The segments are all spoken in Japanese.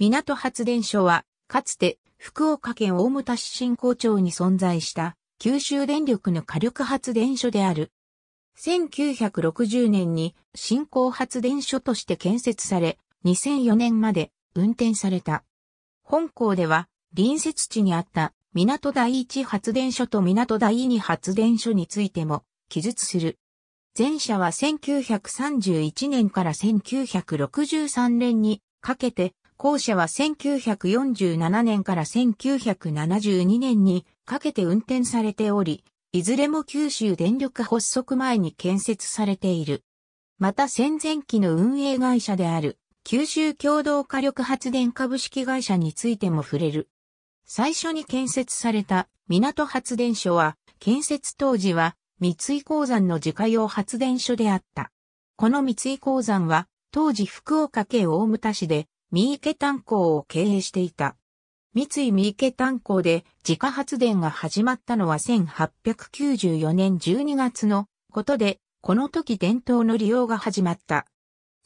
港発電所は、かつて福岡県大牟田市新港町に存在した九州電力の火力発電所である。1960年に新興発電所として建設され、2004年まで運転された。本校では隣接地にあった港第一発電所と港第二発電所についても記述する。前者は1931年から1963年にかけて校舎は1947年から1972年にかけて運転されており、いずれも九州電力発足前に建設されている。また戦前期の運営会社である九州共同火力発電株式会社についても触れる。最初に建設された港発電所は建設当時は三井鉱山の自家用発電所であった。この三井鉱山は当時福岡県大牟田市で三池炭鉱を経営していた。三井三池炭鉱で自家発電が始まったのは1894年12月のことで、この時伝統の利用が始まった。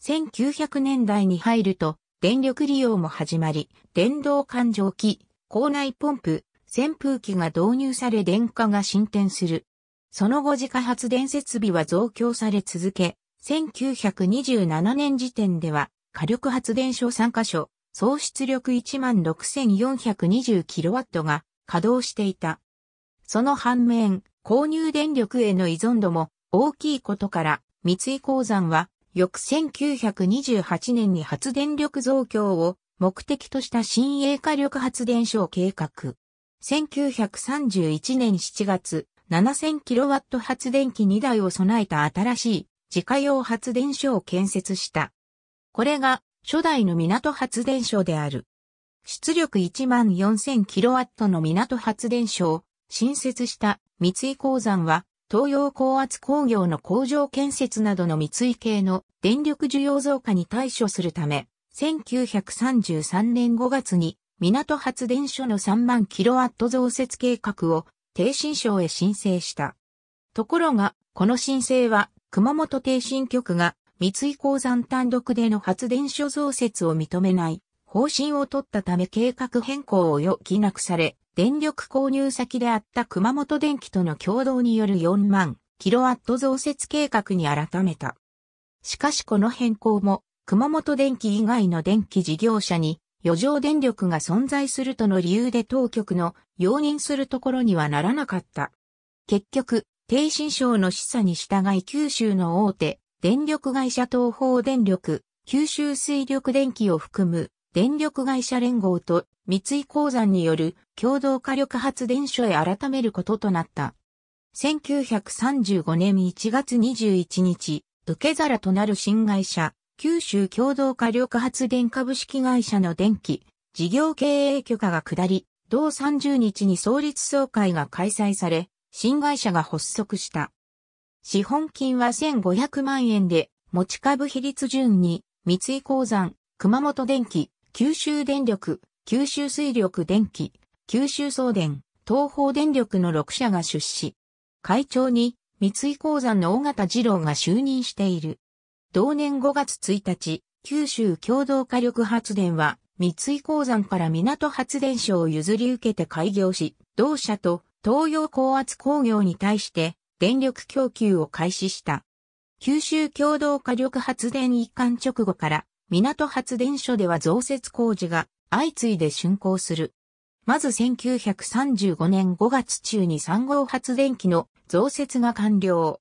1900年代に入ると電力利用も始まり、電動環状機、校内ポンプ、扇風機が導入され電化が進展する。その後自家発電設備は増強され続け、1927年時点では火力発電所3カ所、総出力16,420 k w が稼働していた。その反面、購入電力への依存度も大きいことから、三井鉱山は、翌1928年に発電力増強を目的とした新鋭火力発電所を計画。1931年7月、7000kW 発電機2台を備えた新しい自家用発電所を建設した。これが初代の港発電所である。出力1万 4000kW の港発電所を新設した三井鉱山は東洋高圧工業の工場建設などの三井系の電力需要増加に対処するため、1933年5月に港発電所の3万 kW 増設計画を低新省へ申請した。ところが、この申請は熊本低新局が三井鉱山単独での発電所増設を認めない方針を取ったため計画変更を余儀なくされ、電力購入先であった熊本電機との共同による4万キロワット増設計画に改めた。しかしこの変更も熊本電機以外の電気事業者に余剰電力が存在するとの理由で当局の容認するところにはならなかった。結局、低新症の示唆に従い九州の大手電力会社東方電力、九州水力電気を含む電力会社連合と三井鉱山による共同火力発電所へ改めることとなった。1935年1月21日、受け皿となる新会社、九州共同火力発電株式会社の電気、事業経営許可が下り、同30日に創立総会が開催され、新会社が発足した。資本金は1500万円で、持ち株比率順に、三井鉱山、熊本電気、九州電力、九州水力電気、九州送電、東方電力の6社が出資。会長に、三井鉱山の尾形二郎が就任している。同年5月1日、九州共同火力発電は、三井鉱山から港発電所を譲り受けて開業し、同社と東洋高圧工業に対して、電力供給を開始した。九州共同火力発電一貫直後から、港発電所では増設工事が相次いで竣工する。まず1935年5月中に3号発電機の増設が完了。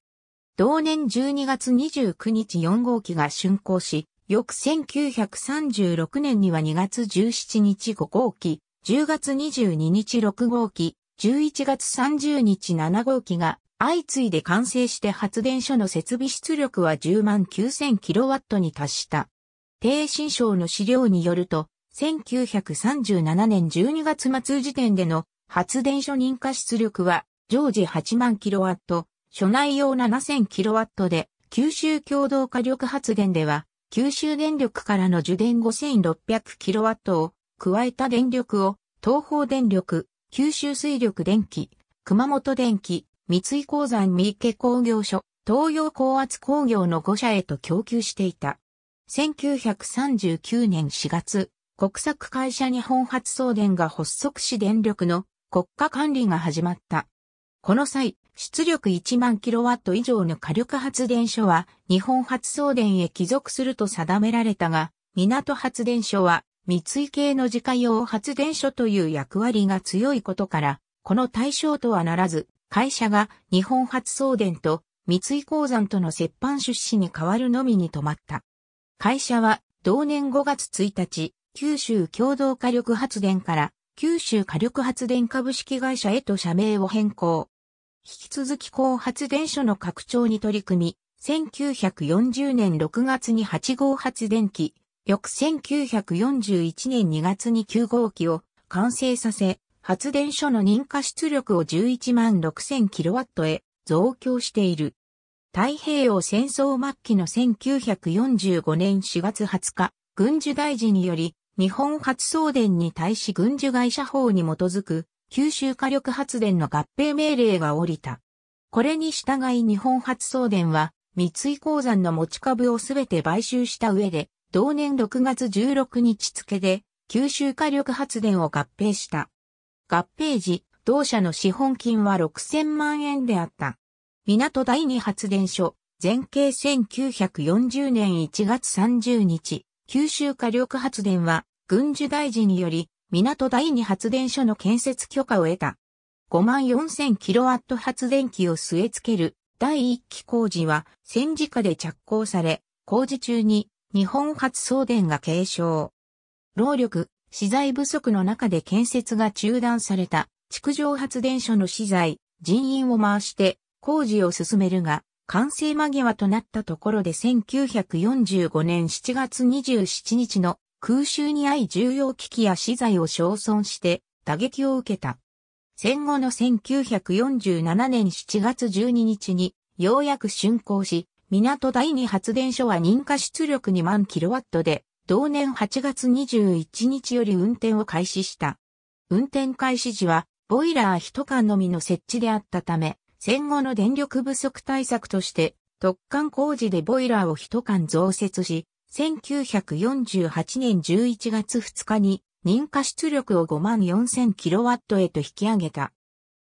同年12月29日4号機が竣工し、翌1936年には2月17日5号機、10月22日6号機、11月30日7号機が相次いで完成して発電所の設備出力は10万 9000kW に達した。低新省の資料によると、1937年12月末時点での発電所認可出力は常時8万 kW、所内用 7000kW で、九州共同火力発電では、九州電力からの受電 5600kW を加えた電力を東方電力、九州水力電気、熊本電気、三井鉱山三池工業所、東洋高圧工業の5社へと供給していた。1939年4月、国策会社日本発送電が発足し電力の国家管理が始まった。この際、出力1万キロワット以上の火力発電所は日本発送電へ帰属すると定められたが、港発電所は三井系の自家用発電所という役割が強いことから、この対象とはならず、会社が日本発送電と三井鉱山との接班出資に変わるのみに止まった。会社は同年5月1日、九州共同火力発電から九州火力発電株式会社へと社名を変更。引き続き高発電所の拡張に取り組み、1940年6月に8号発電機、翌1941年2月に9号機を完成させ、発電所の認可出力を11万 6000kW へ増強している。太平洋戦争末期の1945年4月20日、軍需大臣により、日本発送電に対し軍需会社法に基づく、九州火力発電の合併命令が下りた。これに従い日本発送電は、三井鉱山の持ち株をすべて買収した上で、同年6月16日付で、九州火力発電を合併した。合併時、同社の資本金は6000万円であった。港第二発電所、全景1940年1月30日、九州火力発電は、軍需大臣により、港第二発電所の建設許可を得た。5万4000キロワット発電機を据え付ける第一期工事は戦時下で着工され、工事中に日本発送電が継承。労力、資材不足の中で建設が中断された築城発電所の資材、人員を回して工事を進めるが、完成間際となったところで1945年7月27日の空襲に遭い重要機器や資材を焼損して打撃を受けた。戦後の1947年7月12日にようやく竣工し、港第二発電所は認可出力2万キロワットで同年8月21日より運転を開始した。運転開始時は、ボイラー一缶のみの設置であったため、戦後の電力不足対策として、特管工事でボイラーを一缶増設し、1948年11月2日に、認可出力を 54,000kW へと引き上げた。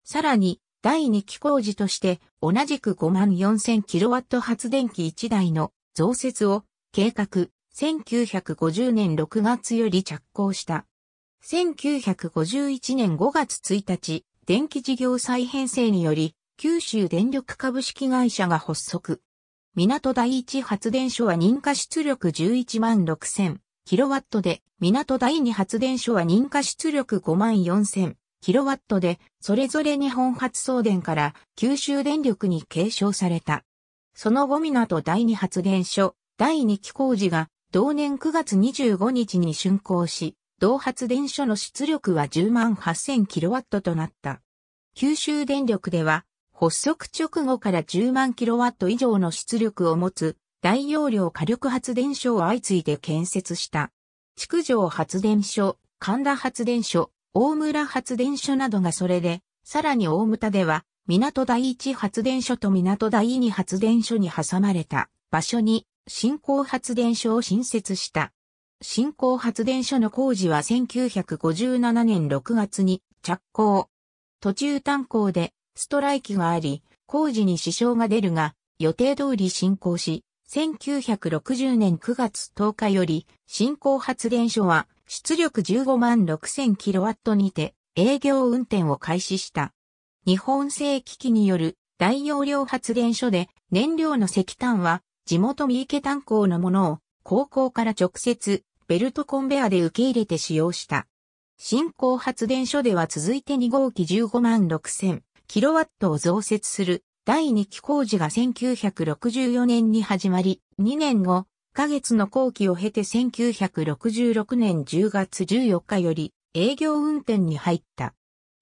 さらに、第2期工事として、同じく 54,000kW 発電機1台の増設を計画、1950年6月より着工した。1951年5月1日、電気事業再編成により、九州電力株式会社が発足。港第一発電所は認可出力11万6000キロワットで、港第二発電所は認可出力5万4000キロワットで、それぞれ日本発送電から九州電力に継承された。その後港第二発電所、第二機工事が同年9月25日に竣工し、同発電所の出力は10万8000キロワットとなった。九州電力では、発足直後から10万キロワット以上の出力を持つ大容量火力発電所を相次いで建設した。築城発電所、神田発電所、大村発電所などがそれで、さらに大牟田では、港第一発電所と港第二発電所に挟まれた場所に新興発電所を新設した。新興発電所の工事は1957年6月に着工。途中炭鉱でストライキがあり、工事に支障が出るが、予定通り進行し、1960年9月10日より、新興発電所は出力15万6000キロワットにて営業運転を開始した。日本製機器による大容量発電所で燃料の石炭は地元三池炭鉱のものを高校から直接ベルトコンベアで受け入れて使用した。新興発電所では続いて2号機15万6000キロワットを増設する第2期工事が1964年に始まり、2年後、ヶ月の工期を経て1966年10月14日より営業運転に入った。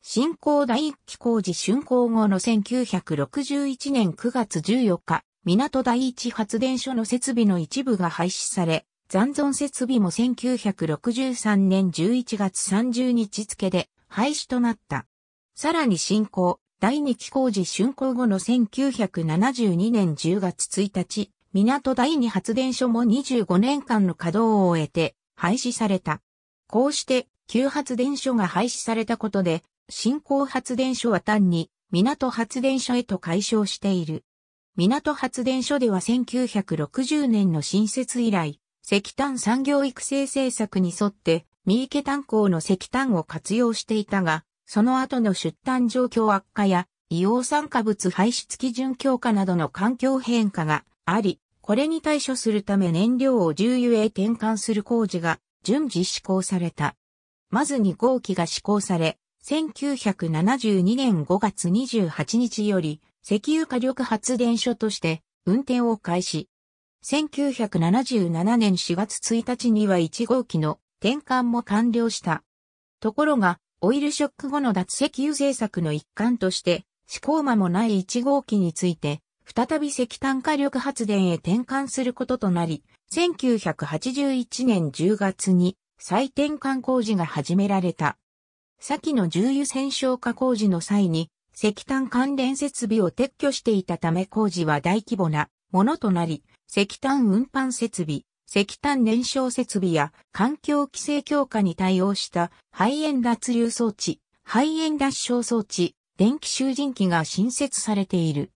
新興第1期工事竣工後の1961年9月14日、港第一発電所の設備の一部が廃止され、残存設備も1963年11月30日付で廃止となった。さらに新興、第二期工事竣工後の1972年10月1日、港第二発電所も25年間の稼働を終えて廃止された。こうして旧発電所が廃止されたことで、新興発電所は単に港発電所へと解消している。港発電所では1960年の新設以来、石炭産業育成政策に沿って、三池炭鉱の石炭を活用していたが、その後の出炭状況悪化や、硫黄酸化物排出基準強化などの環境変化があり、これに対処するため燃料を重油へ転換する工事が順次施行された。まず2号機が施行され、1972年5月28日より石油火力発電所として運転を開始。1977年4月1日には1号機の転換も完了した。ところが、オイルショック後の脱石油政策の一環として、思考間もない1号機について、再び石炭火力発電へ転換することとなり、1981年10月に再転換工事が始められた。先の重油戦勝化工事の際に石炭関連設備を撤去していたため工事は大規模なものとなり、石炭運搬設備、石炭燃焼設備や環境規制強化に対応した肺炎脱流装置、肺炎脱症装置、電気集塵機が新設されている。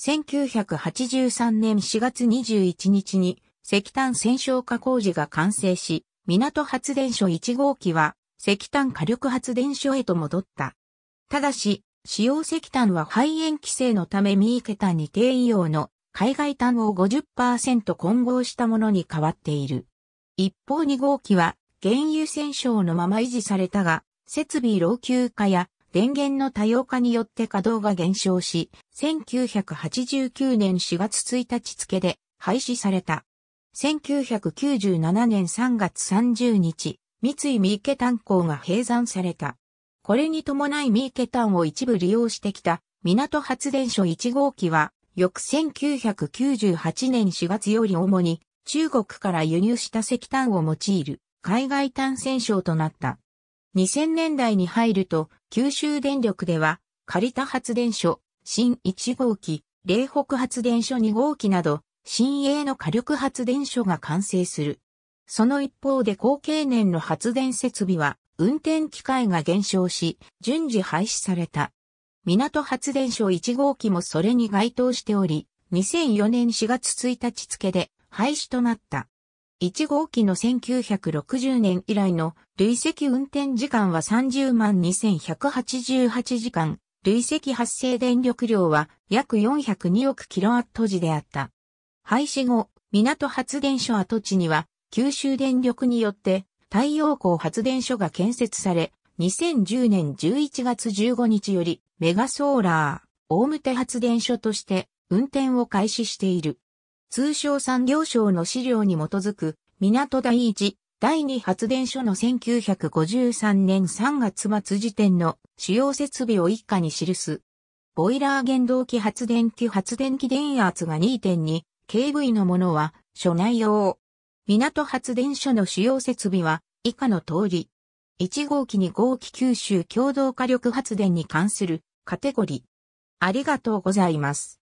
1983年4月21日に石炭戦勝化工事が完成し、港発電所1号機は石炭火力発電所へと戻った。ただし、使用石炭は肺炎規制のため三池炭に低位用の海外炭を50%混合したものに変わっている。一方2号機は原油戦勝のまま維持されたが、設備老朽化や電源の多様化によって稼働が減少し、1989年4月1日付で廃止された。1997年3月30日、三井三池炭鉱が閉山された。これに伴い三池炭を一部利用してきた港発電所1号機は、翌1998年4月より主に中国から輸入した石炭を用いる海外炭染省となった。2000年代に入ると九州電力では借田発電所、新1号機、霊北発電所2号機など、新鋭の火力発電所が完成する。その一方で高経年の発電設備は運転機械が減少し、順次廃止された。港発電所1号機もそれに該当しており、2004年4月1日付で廃止となった。1号機の1960年以来の累積運転時間は30万2188時間、累積発生電力量は約402億キロワット時であった。廃止後、港発電所跡地には九州電力によって太陽光発電所が建設され、2010年11月15日よりメガソーラー、大牟発電所として運転を開始している。通商産業省の資料に基づく港第一、第二発電所の1953年3月末時点の主要設備を一家に記す。ボイラー原動機発電機発電機電圧が 2.2kV のものは、所内用、港発電所の主要設備は以下の通り。1号機2号機九州共同火力発電に関するカテゴリー。ありがとうございます。